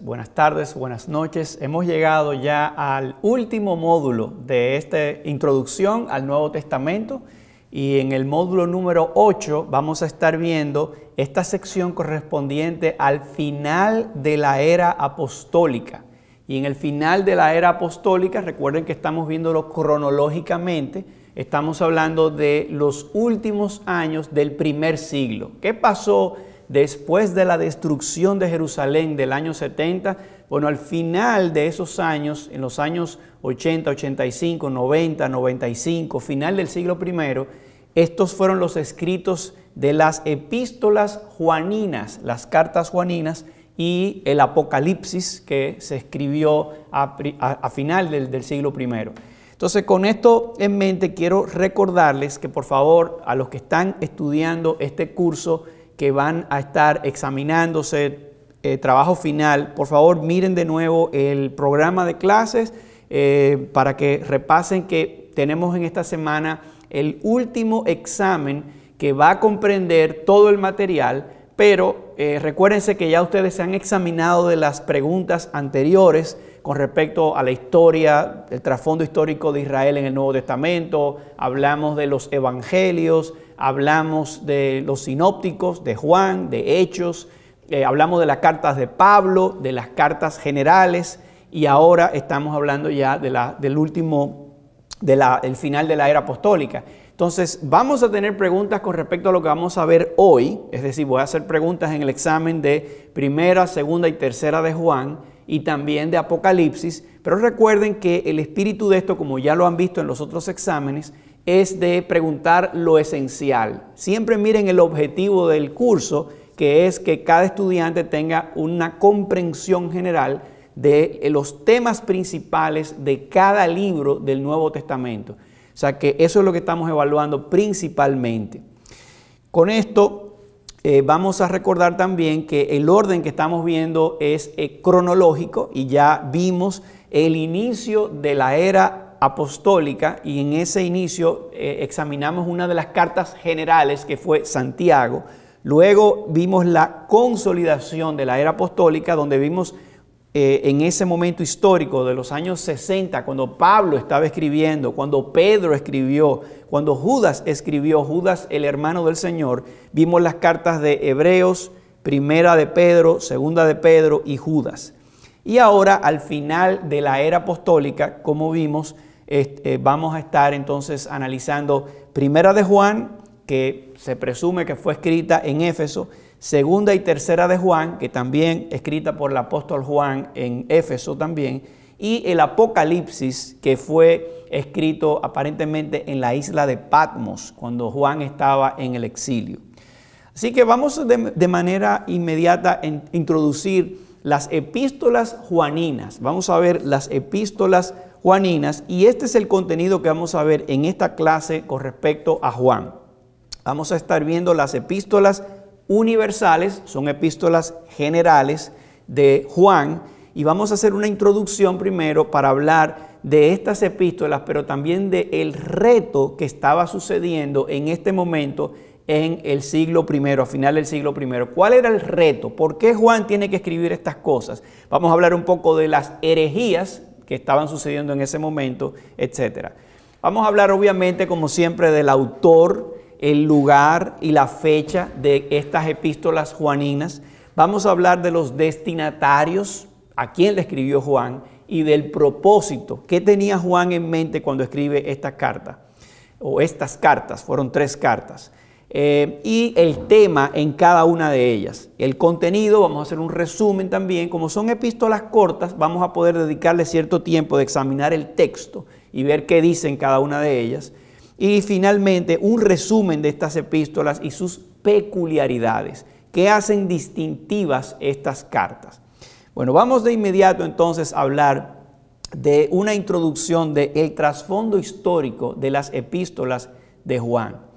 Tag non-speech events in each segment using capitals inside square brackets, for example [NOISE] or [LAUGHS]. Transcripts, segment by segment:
buenas tardes, buenas noches. Hemos llegado ya al último módulo de esta introducción al Nuevo Testamento y en el módulo número 8 vamos a estar viendo esta sección correspondiente al final de la era apostólica. Y en el final de la era apostólica, recuerden que estamos viéndolo cronológicamente, estamos hablando de los últimos años del primer siglo. ¿Qué pasó? después de la destrucción de Jerusalén del año 70, bueno, al final de esos años, en los años 80, 85, 90, 95, final del siglo I, estos fueron los escritos de las epístolas juaninas, las cartas juaninas y el Apocalipsis que se escribió a, final del, del siglo I. Entonces, con esto en mente, quiero recordarles que por favor a los que están estudiando este curso, que van a estar examinándose el eh, trabajo final, por favor miren de nuevo el programa de clases eh, para que repasen que tenemos en esta semana el último examen que va a comprender todo el material, pero eh, recuérdense que ya ustedes se han examinado de las preguntas anteriores con respecto a la historia, el trasfondo histórico de Israel en el Nuevo Testamento, hablamos de los evangelios, hablamos de los sinópticos, de Juan, de Hechos, eh, hablamos de las cartas de Pablo, de las cartas generales y ahora estamos hablando ya del último, del final de la era apostólica. Entonces, vamos a tener preguntas con respecto a lo que vamos a ver hoy, es decir, voy a hacer preguntas en el examen de primera, segunda y tercera de Juan y también de Apocalipsis, pero recuerden que el espíritu de esto, como ya lo han visto en los otros exámenes, es de preguntar lo esencial. Siempre miren el objetivo del curso, que es que cada estudiante tenga una comprensión general de los temas principales de cada libro del Nuevo Testamento. O sea que eso es lo que estamos evaluando principalmente. Con esto eh, vamos a recordar también que el orden que estamos viendo es eh, cronológico y ya vimos el inicio de la era apostólica y en ese inicio eh, examinamos una de las cartas generales que fue Santiago. Luego vimos la consolidación de la era apostólica donde vimos eh, en ese momento histórico de los años 60, cuando Pablo estaba escribiendo, cuando Pedro escribió, cuando Judas escribió, Judas el hermano del Señor, vimos las cartas de Hebreos, primera de Pedro, segunda de Pedro y Judas. Y ahora, al final de la era apostólica, como vimos, eh, vamos a estar entonces analizando Primera de Juan, que se presume que fue escrita en Éfeso, Segunda y Tercera de Juan, que también escrita por el apóstol Juan en Éfeso también, y el Apocalipsis, que fue escrito aparentemente en la isla de Patmos, cuando Juan estaba en el exilio. Así que vamos de, manera inmediata a introducir las epístolas juaninas. Vamos a ver las epístolas juaninas y este es el contenido que vamos a ver en esta clase con respecto a Juan. Vamos a estar viendo las epístolas universales, son epístolas generales de Juan y vamos a hacer una introducción primero para hablar de estas epístolas, pero también del el reto que estaba sucediendo en este momento en el siglo I, a final del siglo I. ¿Cuál era el reto? ¿Por qué Juan tiene que escribir estas cosas? Vamos a hablar un poco de las herejías que estaban sucediendo en ese momento, etcétera. Vamos a hablar obviamente, como siempre, del autor, el lugar y la fecha de estas epístolas juaninas. Vamos a hablar de los destinatarios, a quién le escribió Juan, y del propósito. ¿Qué tenía Juan en mente cuando escribe esta carta? O estas cartas, fueron tres cartas. Eh, y el tema en cada una de ellas. El contenido, vamos a hacer un resumen también, como son epístolas cortas, vamos a poder dedicarle cierto tiempo de examinar el texto y ver qué dicen cada una de ellas. Y finalmente, un resumen de estas epístolas y sus peculiaridades. ¿Qué hacen distintivas estas cartas? Bueno, vamos de inmediato entonces a hablar de una introducción del trasfondo histórico de las epístolas de Juan.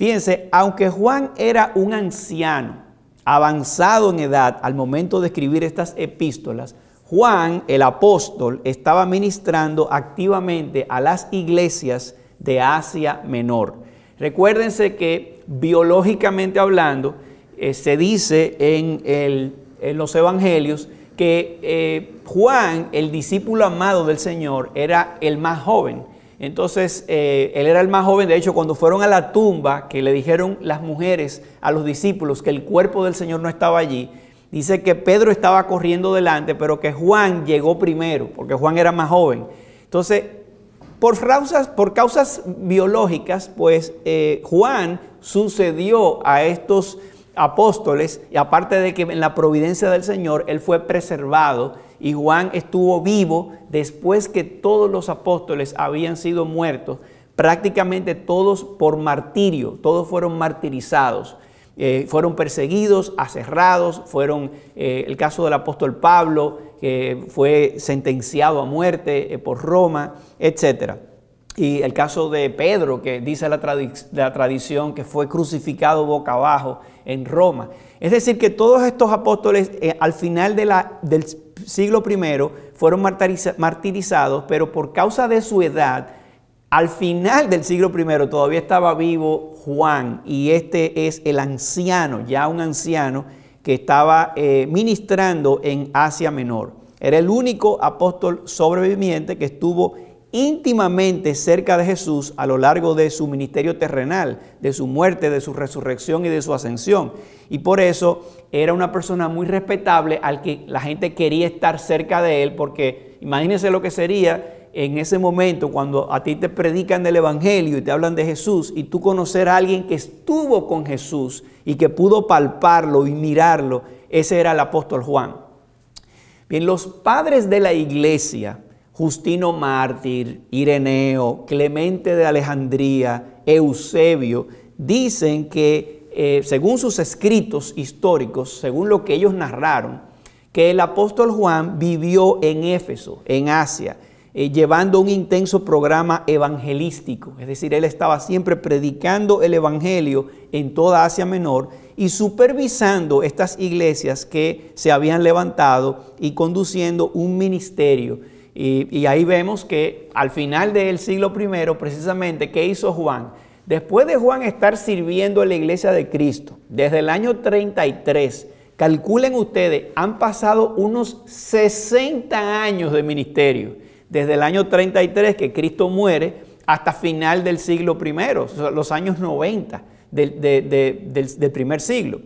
Fíjense, aunque Juan era un anciano, avanzado en edad al momento de escribir estas epístolas, Juan, el apóstol, estaba ministrando activamente a las iglesias de Asia Menor. Recuérdense que biológicamente hablando, eh, se dice en, los evangelios que eh, Juan, el discípulo amado del Señor, era el más joven entonces, eh, él era el más joven. De hecho, cuando fueron a la tumba, que le dijeron las mujeres a los discípulos que el cuerpo del Señor no estaba allí, dice que Pedro estaba corriendo delante, pero que Juan llegó primero, porque Juan era más joven. Entonces, por causas, biológicas, pues eh, Juan sucedió a estos apóstoles, y aparte de que en la providencia del Señor él fue preservado y Juan estuvo vivo después que todos los apóstoles habían sido muertos, prácticamente todos por martirio, todos fueron martirizados. Eh, fueron perseguidos, aserrados, fueron eh, el caso del apóstol Pablo, que fue sentenciado a muerte eh, por Roma, etcétera y el caso de Pedro, que dice la, tradición que fue crucificado boca abajo en Roma. Es decir, que todos estos apóstoles eh, al final del siglo I fueron martirizados, pero por causa de su edad, al final del siglo I todavía estaba vivo Juan y este es el anciano, ya un anciano que estaba eh, ministrando en Asia Menor. Era el único apóstol sobreviviente que estuvo íntimamente cerca de Jesús a lo largo de su ministerio terrenal, de su muerte, de su resurrección y de su ascensión. Y por eso era una persona muy respetable al que la gente quería estar cerca de él, porque imagínense lo que sería en ese momento cuando a ti te predican del Evangelio y te hablan de Jesús y tú conocer a alguien que estuvo con Jesús y que pudo palparlo y mirarlo, ese era el apóstol Juan. Bien, los padres de la iglesia, Justino Mártir, Ireneo, Clemente de Alejandría, Eusebio, dicen que eh, según sus escritos históricos, según lo que ellos narraron, que el apóstol Juan vivió en Éfeso, en Asia, eh, llevando un intenso programa evangelístico. Es decir, él estaba siempre predicando el Evangelio en toda Asia Menor y supervisando estas iglesias que se habían levantado y conduciendo un ministerio y, ahí vemos que al final del siglo I, precisamente, ¿qué hizo Juan? Después de Juan estar sirviendo a la iglesia de Cristo, desde el año 33, calculen ustedes, han pasado unos 60 años de ministerio, desde el año 33 que Cristo muere hasta final del siglo I, los años 90 del primer siglo.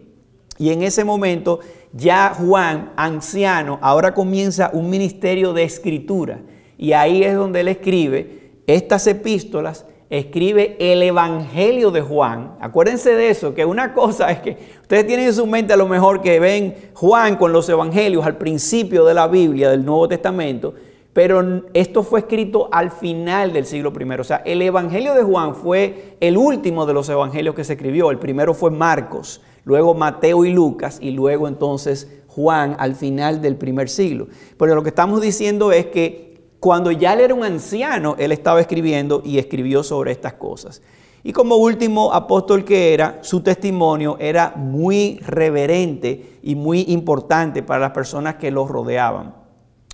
Y en ese momento ya Juan, anciano, ahora comienza un ministerio de escritura. Y ahí es donde él escribe estas epístolas, escribe el Evangelio de Juan. Acuérdense de eso, que una cosa es que ustedes tienen en su mente a lo mejor que ven Juan con los Evangelios al principio de la Biblia, del Nuevo Testamento, pero esto fue escrito al final del siglo I. O sea, el Evangelio de Juan fue el último de los evangelios que se escribió. El primero fue Marcos, luego Mateo y Lucas, y luego entonces Juan al final del primer siglo. Pero lo que estamos diciendo es que cuando ya él era un anciano, él estaba escribiendo y escribió sobre estas cosas. Y como último apóstol que era, su testimonio era muy reverente y muy importante para las personas que lo rodeaban.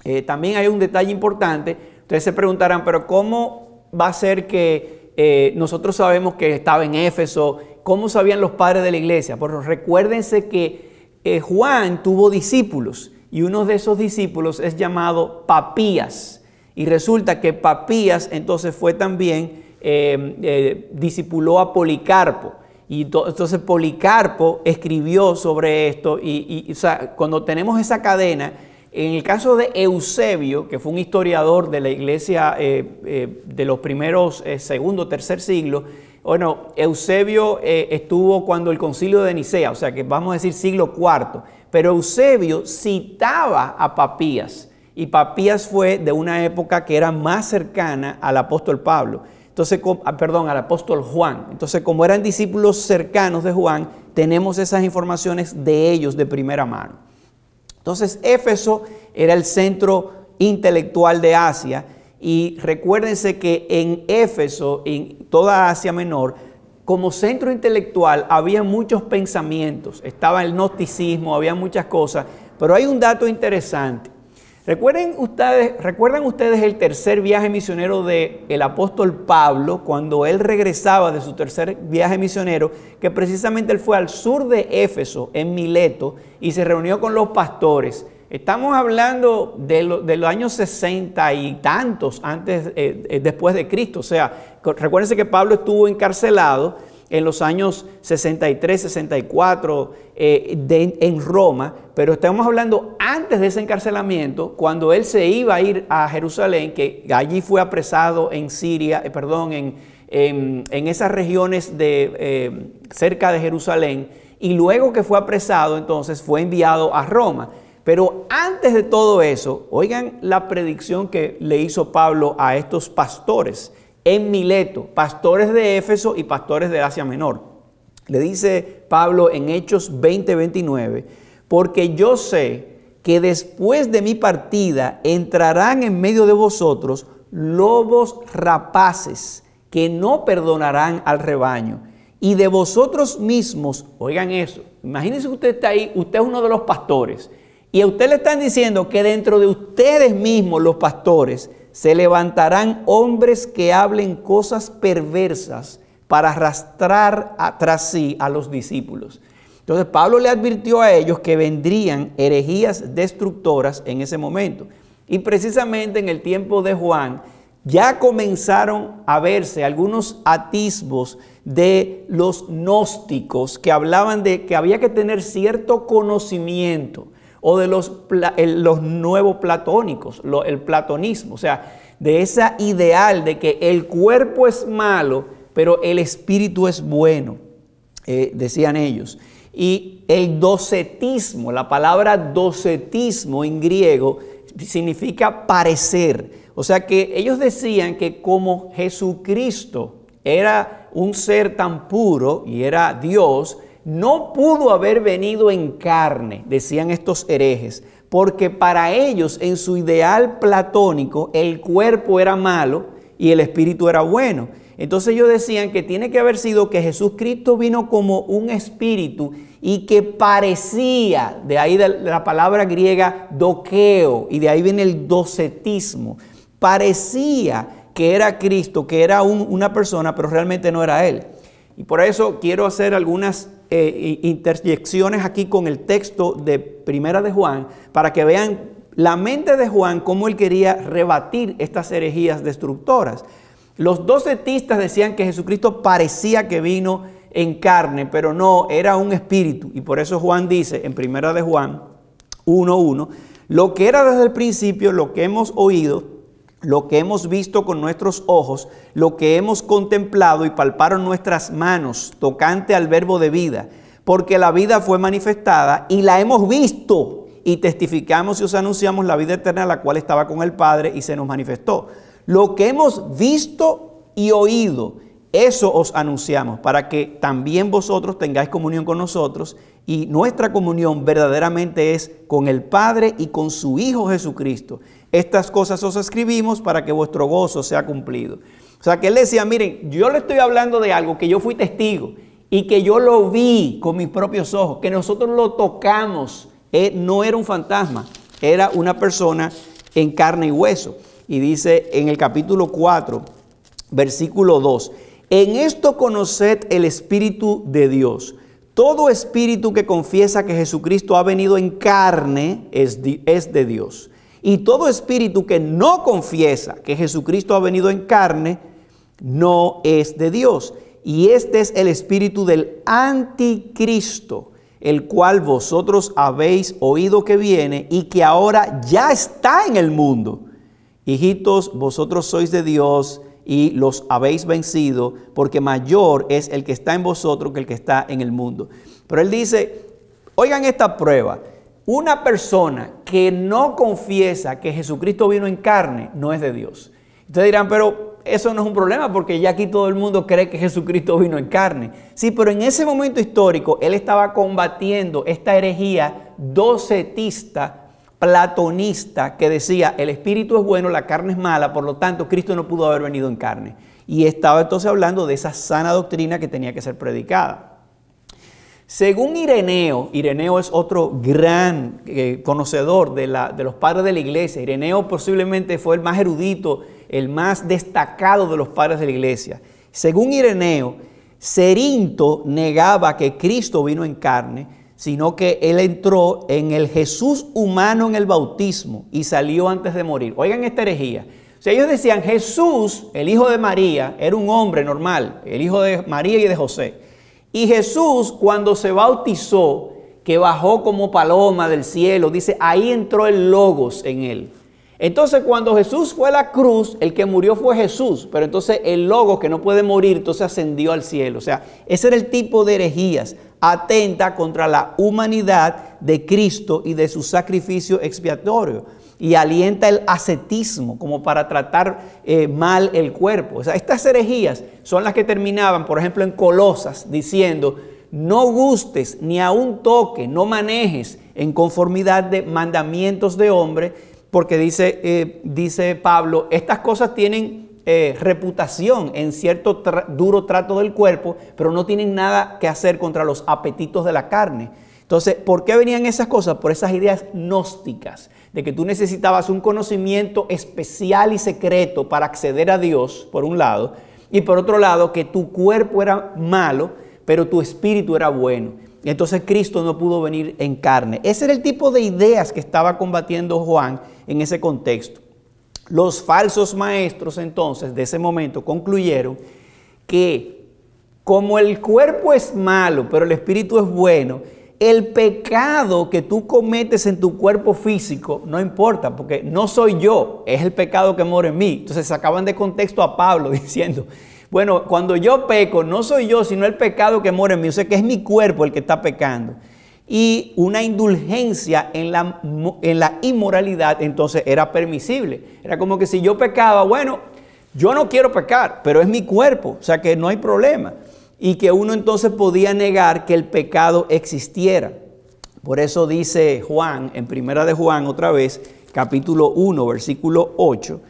Eh, también hay un detalle importante. Ustedes se preguntarán, pero ¿cómo va a ser que eh, nosotros sabemos que estaba en Éfeso? ¿Cómo sabían los padres de la iglesia? Bueno, recuérdense que eh, Juan tuvo discípulos y uno de esos discípulos es llamado Papías. Y resulta que Papías entonces fue también, discipuló a Policarpo. Y entonces Policarpo escribió sobre esto y, cuando tenemos esa cadena en el caso de Eusebio, que fue un historiador de la iglesia eh, eh, de los primeros, eh, segundo, tercer siglo, bueno, Eusebio estuvo cuando el concilio de Nicea, o sea que vamos a decir siglo IV, pero Eusebio citaba a Papías y Papías fue de una época que era más cercana al apóstol Pablo. Entonces, ah, perdón, al apóstol Juan. Entonces, como eran discípulos cercanos de Juan, tenemos esas informaciones de ellos de primera mano. Entonces Éfeso era el centro intelectual de Asia y recuérdense que en Éfeso, en toda Asia Menor, como centro intelectual había muchos pensamientos, estaba el gnosticismo, había muchas cosas, pero hay un dato interesante. Recuerden ustedes, recuerdan ustedes el tercer viaje misionero del el apóstol Pablo, cuando él regresaba de su tercer viaje misionero, que precisamente él fue al sur de Éfeso, en Mileto, y se reunió con los pastores. Estamos hablando de, los años 60 y tantos antes, eh, eh, después de Cristo. O sea, recuérdense que Pablo estuvo encarcelado en los años 63, 64 eh, en Roma, pero estamos hablando antes de ese encarcelamiento, cuando él se iba a ir a Jerusalén, que allí fue apresado en Siria, eh, perdón, en, esas regiones de, eh, cerca de Jerusalén, y luego que fue apresado, entonces fue enviado a Roma. Pero antes de todo eso, oigan la predicción que le hizo Pablo a estos pastores en Mileto, pastores de Éfeso y pastores de Asia Menor. Le dice Pablo en Hechos 20:29, porque yo sé que después de mi partida entrarán en medio de vosotros lobos rapaces que no perdonarán al rebaño. Y de vosotros mismos, oigan eso, imagínense que usted está ahí, usted es uno de los pastores, y a usted le están diciendo que dentro de ustedes mismos, los pastores, se levantarán hombres que hablen cosas perversas para arrastrar tras sí a los discípulos. Entonces Pablo le advirtió a ellos que vendrían herejías destructoras en ese momento. Y precisamente en el tiempo de Juan ya comenzaron a verse algunos atisbos de los gnósticos que hablaban de que había que tener cierto conocimiento o de los, los nuevos platónicos, el platonismo, o sea, de esa ideal de que el cuerpo es malo, pero el espíritu es bueno, eh, decían ellos. Y el docetismo, la palabra docetismo en griego significa parecer. O sea que ellos decían que como Jesucristo era un ser tan puro y era Dios, no pudo haber venido en carne, decían estos herejes, porque para ellos en su ideal platónico el cuerpo era malo y el espíritu era bueno. Entonces ellos decían que tiene que haber sido que Jesucristo vino como un espíritu y que parecía, de ahí la palabra griega doqueo, y de ahí viene el docetismo, parecía que era Cristo, que era una persona, pero realmente no era Él. Y por eso quiero hacer algunas eh, intersecciones interjecciones aquí con el texto de Primera de Juan para que vean la mente de Juan cómo él quería rebatir estas herejías destructoras. Los docetistas decían que Jesucristo parecía que vino en carne, pero no, era un espíritu. Y por eso Juan dice en Primera de Juan 1.1, lo que era desde el principio, lo que hemos oído, lo que hemos visto con nuestros ojos, lo que hemos contemplado y palparon nuestras manos tocante al verbo de vida, porque la vida fue manifestada y la hemos visto y testificamos y os anunciamos la vida eterna la cual estaba con el Padre y se nos manifestó. Lo que hemos visto y oído, eso os anunciamos para que también vosotros tengáis comunión con nosotros y nuestra comunión verdaderamente es con el Padre y con su Hijo Jesucristo. Estas cosas os escribimos para que vuestro gozo sea cumplido. O sea, que él decía, miren, yo le estoy hablando de algo que yo fui testigo y que yo lo vi con mis propios ojos, que nosotros lo tocamos. Eh, no era un fantasma, era una persona en carne y hueso. Y dice en el capítulo 4, versículo 2, en esto conoced el Espíritu de Dios. Todo espíritu que confiesa que Jesucristo ha venido en carne es de Dios. Y todo espíritu que no confiesa que Jesucristo ha venido en carne, no es de Dios. Y este es el espíritu del anticristo, el cual vosotros habéis oído que viene y que ahora ya está en el mundo. Hijitos, vosotros sois de Dios y los habéis vencido, porque mayor es el que está en vosotros que el que está en el mundo. Pero él dice, oigan esta prueba, una persona que no confiesa que Jesucristo vino en carne no es de Dios. Ustedes dirán, pero eso no es un problema porque ya aquí todo el mundo cree que Jesucristo vino en carne. Sí, pero en ese momento histórico él estaba combatiendo esta herejía docetista, platonista, que decía, el espíritu es bueno, la carne es mala, por lo tanto Cristo no pudo haber venido en carne. Y estaba entonces hablando de esa sana doctrina que tenía que ser predicada. Según Ireneo, Ireneo es otro gran eh, conocedor de, de los padres de la iglesia. Ireneo posiblemente fue el más erudito, el más destacado de los padres de la iglesia. Según Ireneo, Cerinto negaba que Cristo vino en carne, sino que él entró en el Jesús humano en el bautismo y salió antes de morir. Oigan esta herejía. O sea, ellos decían, Jesús, el hijo de María, era un hombre normal, el hijo de María y de José. Y Jesús cuando se bautizó, que bajó como paloma del cielo, dice, ahí entró el logos en él. Entonces cuando Jesús fue a la cruz, el que murió fue Jesús, pero entonces el logos que no puede morir, entonces ascendió al cielo. O sea, ese era el tipo de herejías, atenta contra la humanidad de Cristo y de su sacrificio expiatorio y alienta el ascetismo como para tratar eh, mal el cuerpo. estas herejías son las que terminaban, por ejemplo, en Colosas, diciendo, no gustes ni a un toque, no manejes en conformidad de mandamientos de hombre, porque dice, eh, dice Pablo, estas cosas tienen eh, reputación en cierto duro trato del cuerpo, pero no tienen nada que hacer contra los apetitos de la carne. Entonces, ¿por qué venían esas cosas? Por esas ideas gnósticas de que tú necesitabas un conocimiento especial y secreto para acceder a Dios, por un lado, y por otro lado, que tu cuerpo era malo, pero tu espíritu era bueno. Entonces Cristo no pudo venir en carne. Ese era el tipo de ideas que estaba combatiendo Juan en ese contexto. Los falsos maestros entonces de ese momento concluyeron que como el cuerpo es malo, pero el espíritu es bueno, el pecado que tú cometes en tu cuerpo físico no importa, porque no soy yo, es el pecado que mora en mí. Entonces sacaban de contexto a Pablo [LAUGHS] diciendo, bueno, cuando yo peco, no soy yo, sino el pecado que mora en mí, o sea que es mi cuerpo el que está pecando. Y una indulgencia en la, en la inmoralidad entonces era permisible. Era como que si yo pecaba, bueno, yo no quiero pecar, pero es mi cuerpo, o sea que no hay problema y que uno entonces podía negar que el pecado existiera. Por eso dice Juan, en primera de Juan otra vez, capítulo 1, versículo 8,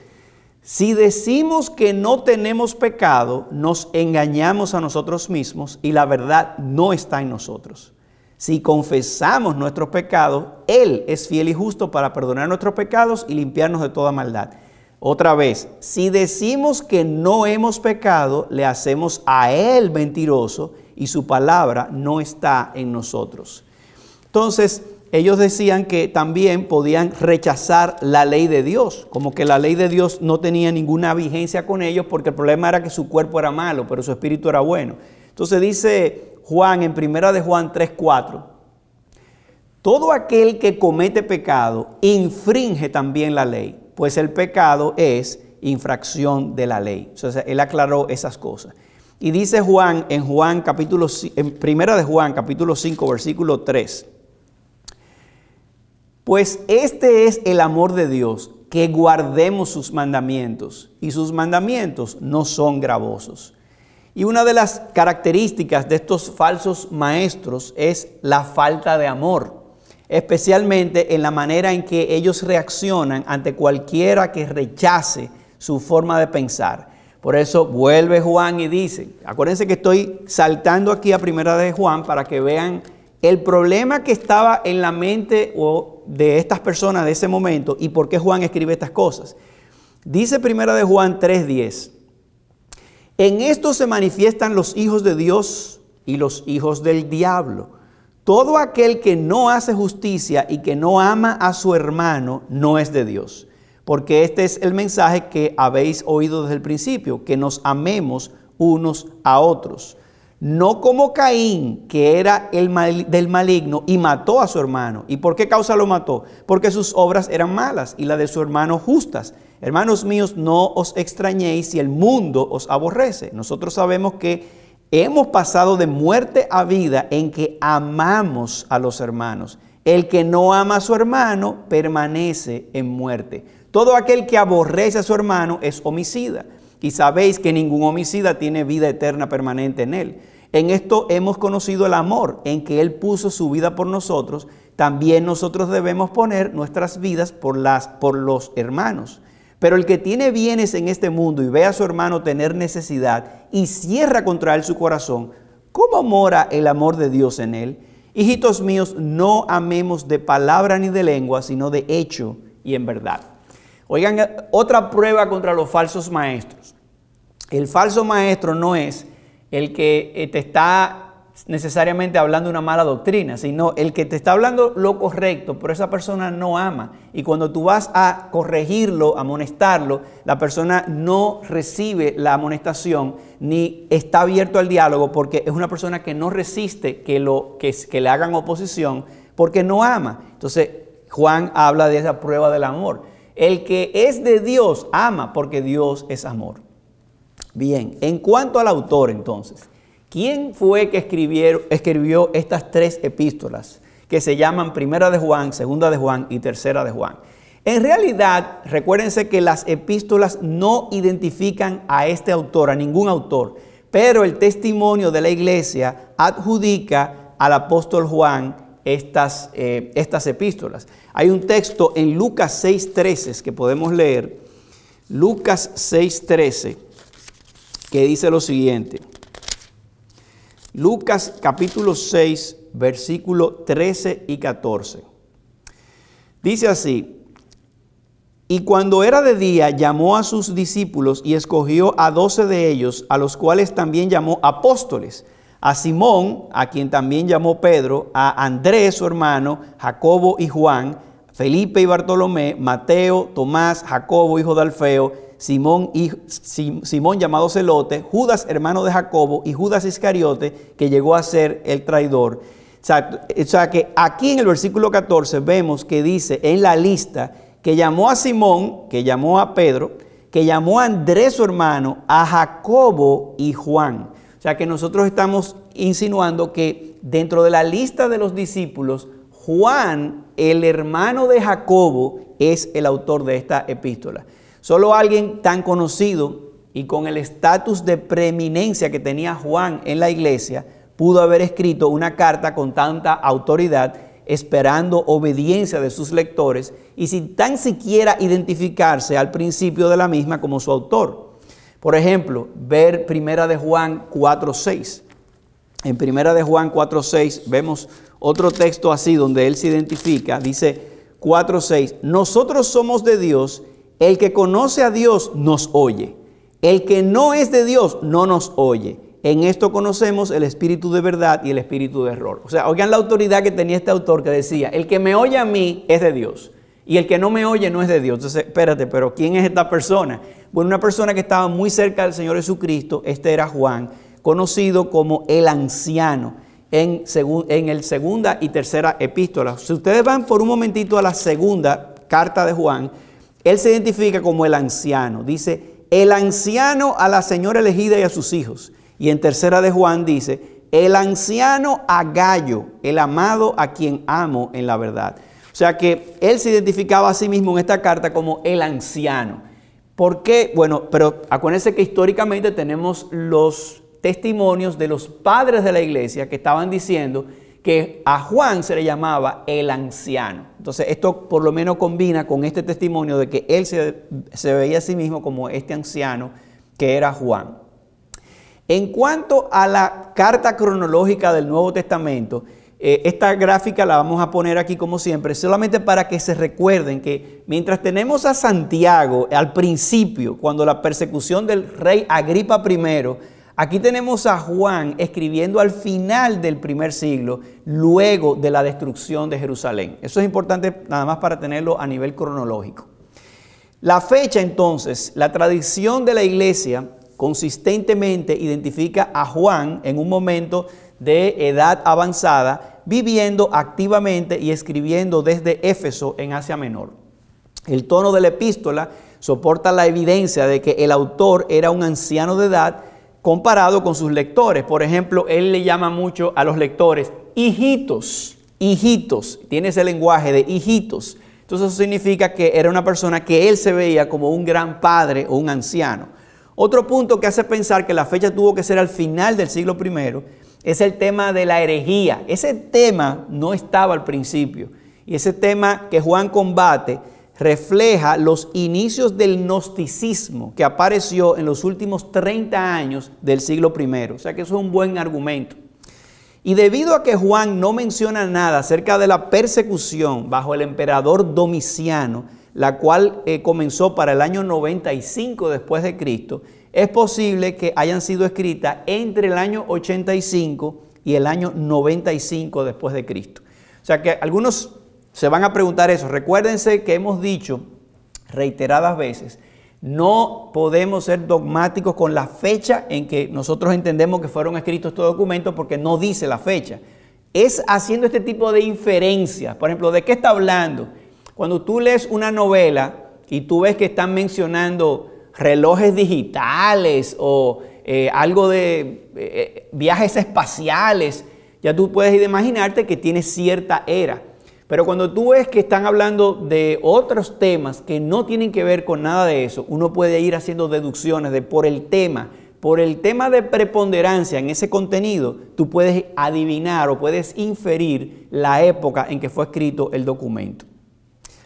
si decimos que no tenemos pecado, nos engañamos a nosotros mismos y la verdad no está en nosotros. Si confesamos nuestros pecados, Él es fiel y justo para perdonar nuestros pecados y limpiarnos de toda maldad. Otra vez, si decimos que no hemos pecado, le hacemos a Él mentiroso y su palabra no está en nosotros. Entonces, ellos decían que también podían rechazar la ley de Dios, como que la ley de Dios no tenía ninguna vigencia con ellos porque el problema era que su cuerpo era malo, pero su espíritu era bueno. Entonces dice Juan en primera de Juan 3:4, todo aquel que comete pecado infringe también la ley pues el pecado es infracción de la ley. Entonces, él aclaró esas cosas. Y dice Juan en Juan capítulo en primera de Juan capítulo 5 versículo 3. Pues este es el amor de Dios, que guardemos sus mandamientos, y sus mandamientos no son gravosos. Y una de las características de estos falsos maestros es la falta de amor especialmente en la manera en que ellos reaccionan ante cualquiera que rechace su forma de pensar. Por eso vuelve Juan y dice, acuérdense que estoy saltando aquí a primera de Juan para que vean el problema que estaba en la mente de estas personas de ese momento y por qué Juan escribe estas cosas. Dice primera de Juan 3:10. En esto se manifiestan los hijos de Dios y los hijos del diablo. Todo aquel que no hace justicia y que no ama a su hermano no es de Dios. Porque este es el mensaje que habéis oído desde el principio, que nos amemos unos a otros. No como Caín, que era el del maligno y mató a su hermano. ¿Y por qué causa lo mató? Porque sus obras eran malas y las de su hermano justas. Hermanos míos, no os extrañéis si el mundo os aborrece. Nosotros sabemos que Hemos pasado de muerte a vida en que amamos a los hermanos. El que no ama a su hermano permanece en muerte. Todo aquel que aborrece a su hermano es homicida. Y sabéis que ningún homicida tiene vida eterna permanente en él. En esto hemos conocido el amor en que Él puso su vida por nosotros. También nosotros debemos poner nuestras vidas por, las, por los hermanos. Pero el que tiene bienes en este mundo y ve a su hermano tener necesidad y cierra contra él su corazón, ¿cómo mora el amor de Dios en él? Hijitos míos, no amemos de palabra ni de lengua, sino de hecho y en verdad. Oigan, otra prueba contra los falsos maestros. El falso maestro no es el que eh, te está necesariamente hablando una mala doctrina, sino el que te está hablando lo correcto, pero esa persona no ama. Y cuando tú vas a corregirlo, amonestarlo, la persona no recibe la amonestación ni está abierto al diálogo porque es una persona que no resiste que, lo, que le hagan oposición porque no ama. Entonces Juan habla de esa prueba del amor. El que es de Dios ama porque Dios es amor. Bien, en cuanto al autor entonces. ¿Quién fue que escribió estas tres epístolas que se llaman Primera de Juan, Segunda de Juan y Tercera de Juan? En realidad, recuérdense que las epístolas no identifican a este autor, a ningún autor, pero el testimonio de la iglesia adjudica al apóstol Juan estas, eh, estas epístolas. Hay un texto en Lucas 6.13 que podemos leer, Lucas 6.13, que dice lo siguiente. Lucas capítulo 6, versículo 13 y 14. Dice así, y cuando era de día llamó a sus discípulos y escogió a doce de ellos, a los cuales también llamó apóstoles, a Simón, a quien también llamó Pedro, a Andrés su hermano, Jacobo y Juan, Felipe y Bartolomé, Mateo, Tomás, Jacobo, hijo de Alfeo, Simón, y, Simón llamado Celote, Judas hermano de Jacobo y Judas Iscariote que llegó a ser el traidor. O sea, que aquí en el versículo 14 vemos que dice en la lista que llamó a Simón, que llamó a Pedro, que llamó a Andrés su hermano, a Jacobo y Juan. O sea que nosotros estamos insinuando que dentro de la lista de los discípulos, Juan, el hermano de Jacobo, es el autor de esta epístola. Solo alguien tan conocido y con el estatus de preeminencia que tenía Juan en la iglesia pudo haber escrito una carta con tanta autoridad esperando obediencia de sus lectores y sin tan siquiera identificarse al principio de la misma como su autor. Por ejemplo, ver Primera de Juan 4.6. En Primera de Juan 4.6 vemos otro texto así donde él se identifica, dice 4.6, nosotros somos de Dios el que conoce a Dios nos oye. El que no es de Dios no nos oye. En esto conocemos el espíritu de verdad y el espíritu de error. O sea, oigan la autoridad que tenía este autor que decía, el que me oye a mí es de Dios y el que no me oye no es de Dios. Entonces, espérate, pero ¿quién es esta persona? Bueno, una persona que estaba muy cerca del Señor Jesucristo, este era Juan, conocido como el anciano en, en el segunda y tercera epístola. Si ustedes van por un momentito a la segunda carta de Juan, él se identifica como el anciano. Dice, el anciano a la señora elegida y a sus hijos. Y en tercera de Juan dice, el anciano a Gallo, el amado a quien amo en la verdad. O sea que él se identificaba a sí mismo en esta carta como el anciano. ¿Por qué? Bueno, pero acuérdense que históricamente tenemos los testimonios de los padres de la iglesia que estaban diciendo que a Juan se le llamaba el anciano. Entonces, esto por lo menos combina con este testimonio de que él se, veía a sí mismo como este anciano que era Juan. En cuanto a la carta cronológica del Nuevo Testamento, eh, esta gráfica la vamos a poner aquí como siempre, solamente para que se recuerden que mientras tenemos a Santiago al principio, cuando la persecución del rey Agripa I, Aquí tenemos a Juan escribiendo al final del primer siglo, luego de la destrucción de Jerusalén. Eso es importante nada más para tenerlo a nivel cronológico. La fecha entonces, la tradición de la iglesia consistentemente identifica a Juan en un momento de edad avanzada, viviendo activamente y escribiendo desde Éfeso en Asia Menor. El tono de la epístola soporta la evidencia de que el autor era un anciano de edad, comparado con sus lectores. Por ejemplo, él le llama mucho a los lectores hijitos, hijitos, tiene ese lenguaje de hijitos. Entonces eso significa que era una persona que él se veía como un gran padre o un anciano. Otro punto que hace pensar que la fecha tuvo que ser al final del siglo I es el tema de la herejía. Ese tema no estaba al principio. Y ese tema que Juan combate refleja los inicios del gnosticismo que apareció en los últimos 30 años del siglo I. O sea que eso es un buen argumento. Y debido a que Juan no menciona nada acerca de la persecución bajo el emperador Domiciano, la cual eh, comenzó para el año 95 después de Cristo, es posible que hayan sido escritas entre el año 85 y el año 95 después de Cristo. O sea que algunos se van a preguntar eso. Recuérdense que hemos dicho reiteradas veces, no podemos ser dogmáticos con la fecha en que nosotros entendemos que fueron escritos estos documentos porque no dice la fecha. Es haciendo este tipo de inferencias. Por ejemplo, ¿de qué está hablando? Cuando tú lees una novela y tú ves que están mencionando relojes digitales o eh, algo de eh, eh, viajes espaciales, ya tú puedes imaginarte que tiene cierta era. Pero cuando tú ves que están hablando de otros temas que no tienen que ver con nada de eso, uno puede ir haciendo deducciones de por el tema, por el tema de preponderancia en ese contenido, tú puedes adivinar o puedes inferir la época en que fue escrito el documento.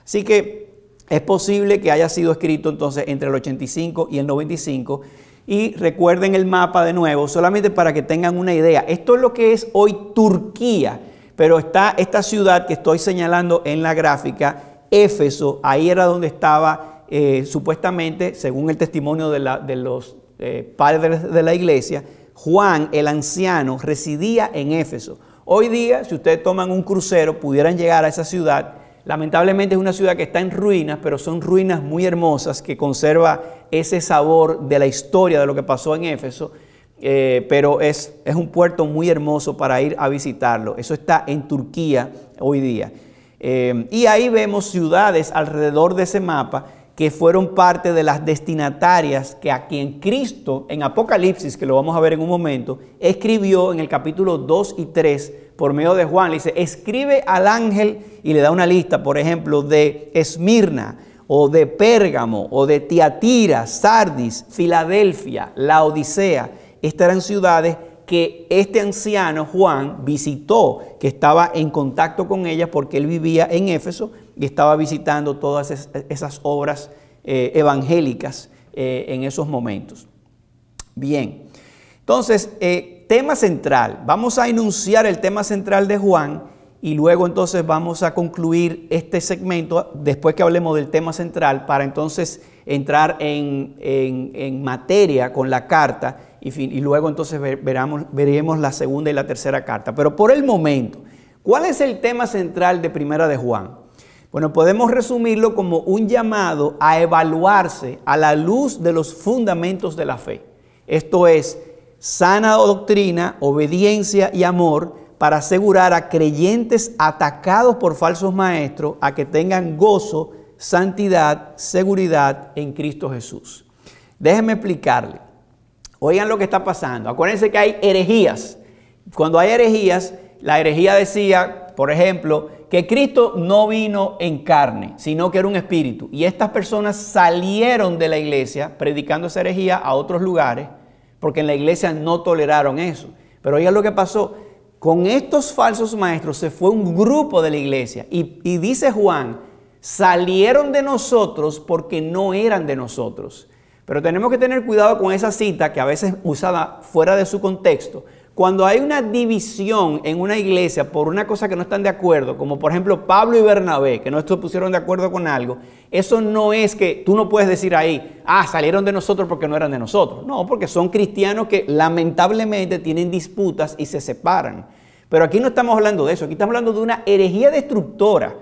Así que es posible que haya sido escrito entonces entre el 85 y el 95. Y recuerden el mapa de nuevo, solamente para que tengan una idea. Esto es lo que es hoy Turquía. Pero está esta ciudad que estoy señalando en la gráfica, Éfeso, ahí era donde estaba eh, supuestamente, según el testimonio de, los eh, padres de la iglesia, Juan el anciano residía en Éfeso. Hoy día, si ustedes toman un crucero, pudieran llegar a esa ciudad. Lamentablemente es una ciudad que está en ruinas, pero son ruinas muy hermosas que conserva ese sabor de la historia de lo que pasó en Éfeso. Eh, pero es, un puerto muy hermoso para ir a visitarlo. Eso está en Turquía hoy día. Eh, y ahí vemos ciudades alrededor de ese mapa que fueron parte de las destinatarias que a quien Cristo en Apocalipsis, que lo vamos a ver en un momento, escribió en el capítulo 2 y 3 por medio de Juan. Le dice, escribe al ángel y le da una lista, por ejemplo, de Esmirna o de Pérgamo o de Tiatira, Sardis, Filadelfia, Laodicea. Estas eran ciudades que este anciano Juan visitó, que estaba en contacto con ellas porque él vivía en Éfeso y estaba visitando todas esas obras eh, evangélicas eh, en esos momentos. Bien, entonces, eh, tema central. Vamos a enunciar el tema central de Juan y luego entonces vamos a concluir este segmento después que hablemos del tema central para entonces entrar en, materia con la carta y, y luego entonces veremos la segunda y la tercera carta. Pero por el momento, ¿cuál es el tema central de Primera de Juan? Bueno, podemos resumirlo como un llamado a evaluarse a la luz de los fundamentos de la fe. Esto es sana doctrina, obediencia y amor para asegurar a creyentes atacados por falsos maestros a que tengan gozo, santidad, seguridad en Cristo Jesús. Déjenme explicarle. Oigan lo que está pasando. Acuérdense que hay herejías. Cuando hay herejías, la herejía decía, por ejemplo, que Cristo no vino en carne, sino que era un espíritu. Y estas personas salieron de la iglesia predicando esa herejía a otros lugares, porque en la iglesia no toleraron eso. Pero oigan lo que pasó con estos falsos maestros se fue un grupo de la iglesia. Y, dice Juan, salieron de nosotros porque no eran de nosotros. Pero tenemos que tener cuidado con esa cita que a veces usada fuera de su contexto, cuando hay una división en una iglesia por una cosa que no están de acuerdo, como por ejemplo Pablo y Bernabé, que no se pusieron de acuerdo con algo, eso no es que tú no puedes decir ahí, ah, salieron de nosotros porque no eran de nosotros. No, porque son cristianos que lamentablemente tienen disputas y se separan. Pero aquí no estamos hablando de eso, aquí estamos hablando de una herejía destructora.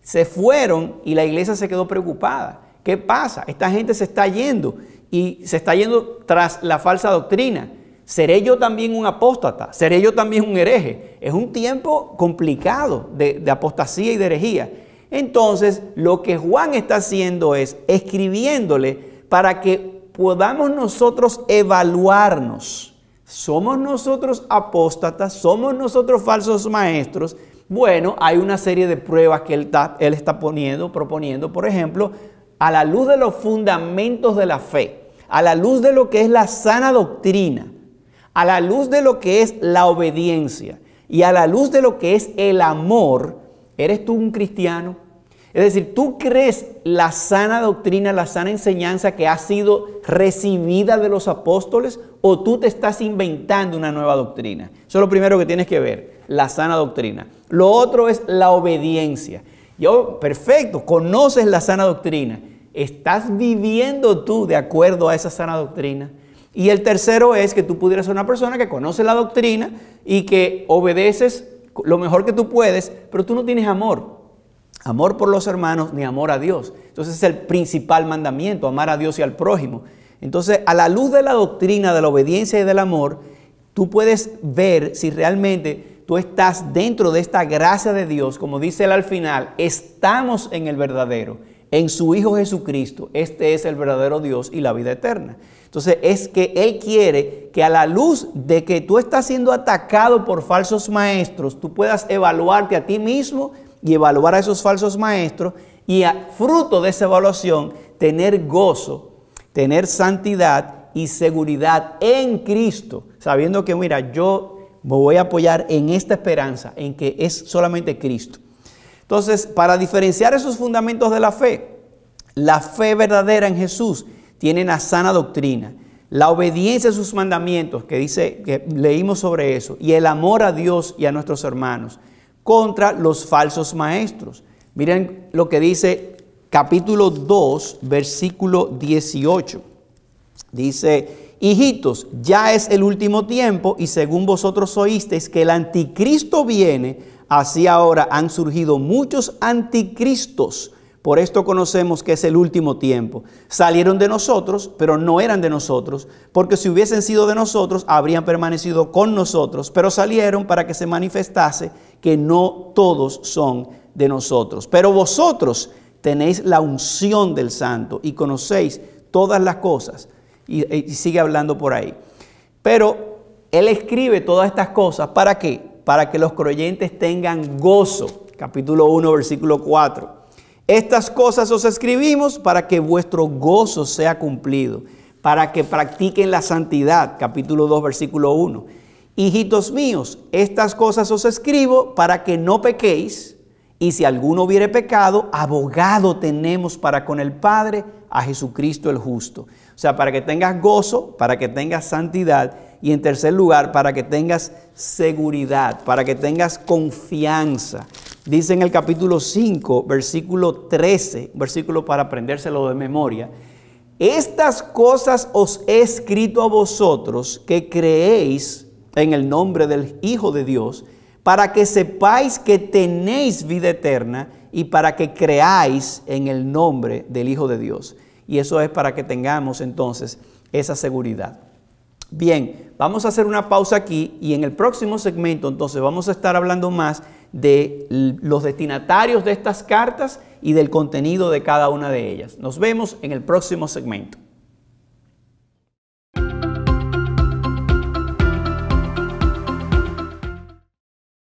Se fueron y la iglesia se quedó preocupada. ¿Qué pasa? Esta gente se está yendo y se está yendo tras la falsa doctrina. ¿Seré yo también un apóstata? ¿Seré yo también un hereje? Es un tiempo complicado de, apostasía y de herejía. Entonces, lo que Juan está haciendo es escribiéndole para que podamos nosotros evaluarnos. ¿Somos nosotros apóstatas? ¿Somos nosotros falsos maestros? Bueno, hay una serie de pruebas que él él está poniendo, proponiendo, por ejemplo, a la luz de los fundamentos de la fe, a la luz de lo que es la sana doctrina a la luz de lo que es la obediencia y a la luz de lo que es el amor, ¿eres tú un cristiano? Es decir, ¿tú crees la sana doctrina, la sana enseñanza que ha sido recibida de los apóstoles o tú te estás inventando una nueva doctrina? Eso es lo primero que tienes que ver, la sana doctrina. Lo otro es la obediencia. Yo, perfecto, conoces la sana doctrina. ¿Estás viviendo tú de acuerdo a esa sana doctrina? Y el tercero es que tú pudieras ser una persona que conoce la doctrina y que obedeces lo mejor que tú puedes, pero tú no tienes amor. Amor por los hermanos ni amor a Dios. Entonces es el principal mandamiento, amar a Dios y al prójimo. Entonces, a la luz de la doctrina, de la obediencia y del amor, tú puedes ver si realmente tú estás dentro de esta gracia de Dios, como dice él al final, estamos en el verdadero, en su Hijo Jesucristo. Este es el verdadero Dios y la vida eterna. Entonces es que Él quiere que a la luz de que tú estás siendo atacado por falsos maestros, tú puedas evaluarte a ti mismo y evaluar a esos falsos maestros y a fruto de esa evaluación tener gozo, tener santidad y seguridad en Cristo, sabiendo que, mira, yo me voy a apoyar en esta esperanza, en que es solamente Cristo. Entonces, para diferenciar esos fundamentos de la fe, la fe verdadera en Jesús tienen la sana doctrina, la obediencia a sus mandamientos, que dice, que leímos sobre eso, y el amor a Dios y a nuestros hermanos, contra los falsos maestros. Miren lo que dice capítulo 2, versículo 18. Dice, hijitos, ya es el último tiempo y según vosotros oísteis que el anticristo viene, así ahora han surgido muchos anticristos por esto conocemos que es el último tiempo. Salieron de nosotros, pero no eran de nosotros, porque si hubiesen sido de nosotros, habrían permanecido con nosotros, pero salieron para que se manifestase que no todos son de nosotros. Pero vosotros tenéis la unción del santo y conocéis todas las cosas. Y, eh, sigue hablando por ahí. Pero él escribe todas estas cosas, ¿para qué? Para que los creyentes tengan gozo. Capítulo 1, versículo 4 estas cosas os escribimos para que vuestro gozo sea cumplido, para que practiquen la santidad, capítulo 2, versículo 1. Hijitos míos, estas cosas os escribo para que no pequéis, y si alguno hubiere pecado, abogado tenemos para con el Padre a Jesucristo el justo. O sea, para que tengas gozo, para que tengas santidad, y en tercer lugar, para que tengas seguridad, para que tengas confianza, Dice en el capítulo 5, versículo 13, versículo para aprendérselo de memoria, estas cosas os he escrito a vosotros que creéis en el nombre del Hijo de Dios, para que sepáis que tenéis vida eterna y para que creáis en el nombre del Hijo de Dios. Y eso es para que tengamos entonces esa seguridad. Bien, vamos a hacer una pausa aquí y en el próximo segmento entonces vamos a estar hablando más de los destinatarios de estas cartas y del contenido de cada una de ellas. Nos vemos en el próximo segmento.